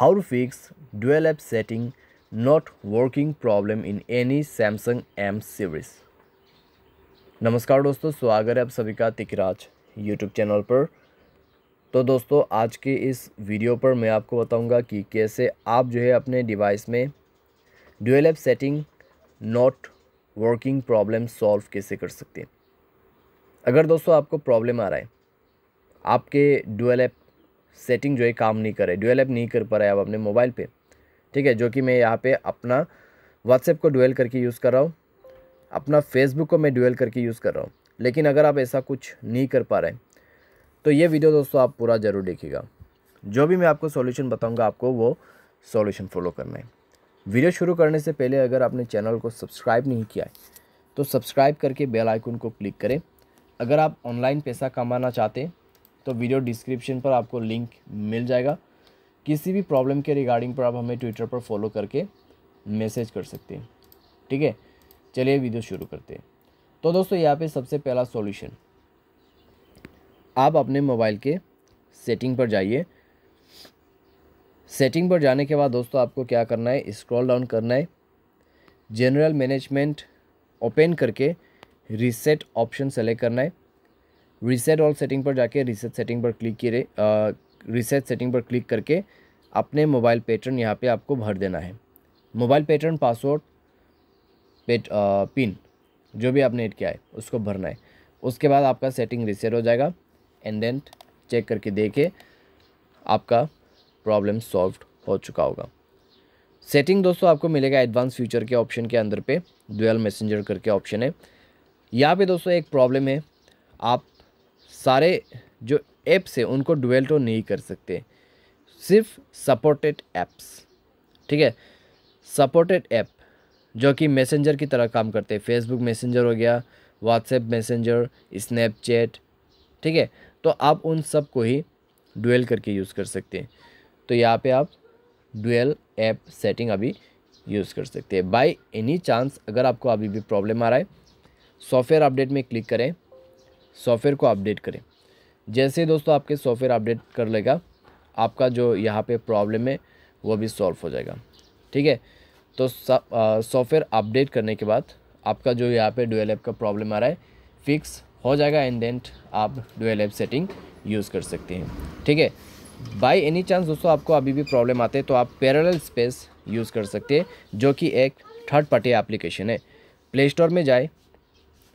how to fix dual app setting not working problem in any Samsung M series. नमस्कार दोस्तों स्वागत है आप सभी का तिकराज YouTube चैनल पर तो दोस्तों आज के इस वीडियो पर मैं आपको बताऊंगा कि कैसे आप जो है अपने डिवाइस में dual app setting not working problem solve कैसे कर सकते हैं अगर दोस्तों आपको प्रॉब्लम आ रहा है आपके डुएल एप सेटिंग जो है काम नहीं करे रही ड्यूएल ऐप नहीं कर पा रहा है अपने मोबाइल पे ठीक है जो कि मैं यहाँ पे अपना व्हाट्सएप को ड्यूएल करके यूज़ कर रहा हूँ अपना फेसबुक को मैं ड्यूएल करके यूज़ कर रहा हूँ लेकिन अगर आप ऐसा कुछ नहीं कर पा रहे हैं तो ये वीडियो दोस्तों आप पूरा ज़रूर देखिएगा जो भी मैं आपको सोल्यूशन बताऊँगा आपको वो सॉल्यूशन फॉलो करना है वीडियो शुरू करने से पहले अगर आपने चैनल को सब्सक्राइब नहीं किया है तो सब्सक्राइब करके बेल आइकन को क्लिक करें अगर आप ऑनलाइन पैसा कमाना चाहते हैं तो वीडियो डिस्क्रिप्शन पर आपको लिंक मिल जाएगा किसी भी प्रॉब्लम के रिगार्डिंग पर आप हमें ट्विटर पर फॉलो करके मैसेज कर सकते हैं ठीक है चलिए वीडियो शुरू करते हैं तो दोस्तों यहाँ पे सबसे पहला सॉल्यूशन आप अपने मोबाइल के सेटिंग पर जाइए सेटिंग पर जाने के बाद दोस्तों आपको क्या करना है स्क्रॉल डाउन करना है जनरल मैनेजमेंट ओपन करके रीसेट ऑप्शन सेलेक्ट करना है रीसेट ऑल सेटिंग पर जाके रीसेट सेटिंग पर क्लिक किए रीसेट सेटिंग पर क्लिक करके अपने मोबाइल पैटर्न यहाँ पे आपको भर देना है मोबाइल पैटर्न पासवर्ड पेट पिन जो भी आपने एड किया है उसको भरना है उसके बाद आपका सेटिंग रीसेट हो जाएगा एंड देन चेक करके देखे आपका प्रॉब्लम सॉल्व हो चुका होगा सेटिंग दोस्तों आपको मिलेगा एडवांस फ्यूचर के ऑप्शन के अंदर पे ड्यूअल मैसेंजर करके ऑप्शन है यहाँ पे दोस्तों एक प्रॉब्लम है आप सारे जो ऐप्स हैं उनको डुएल तो नहीं कर सकते सिर्फ सपोर्टेड ऐप्स ठीक है सपोर्टेड ऐप जो कि मैसेंजर की तरह काम करते हैं फेसबुक मैसेंजर हो गया व्हाट्सएप मैसेंजर स्नैपचैट ठीक है तो आप उन सब को ही डुएल करके यूज़ कर सकते हैं तो यहाँ पे आप डुएल ऐप सेटिंग अभी यूज़ कर सकते हैं बाय एनी चांस अगर आपको अभी भी प्रॉब्लम आ रहा है सॉफ्टवेयर अपडेट में क्लिक करें सॉफ्टवेयर को अपडेट करें जैसे दोस्तों आपके सॉफ्टवेयर अपडेट कर लेगा आपका जो यहाँ पे प्रॉब्लम है वो भी सॉल्व हो जाएगा ठीक है तो सॉफ्टवेयर अपडेट करने के बाद आपका जो यहाँ पे डुएल का प्रॉब्लम आ रहा है फिक्स हो जाएगा एंड देंट आप डुएल सेटिंग यूज़ कर सकते हैं ठीक है बाय एनी चांस दोस्तों आपको अभी भी प्रॉब्लम आते हैं तो आप पैरेलल स्पेस यूज़ कर सकते हैं जो कि एक थर्ड पार्टी एप्लीकेशन है प्ले स्टोर में जाए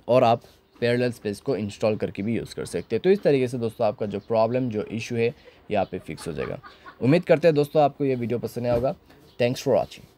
और आप पैरेलल स्पेस को इंस्टॉल करके भी यूज़ कर सकते हैं तो इस तरीके से दोस्तों आपका जो प्रॉब्लम जो इशू है यहाँ पे फिक्स हो जाएगा उम्मीद करते हैं दोस्तों आपको ये वीडियो पसंद आया होगा थैंक्स फॉर वॉचिंग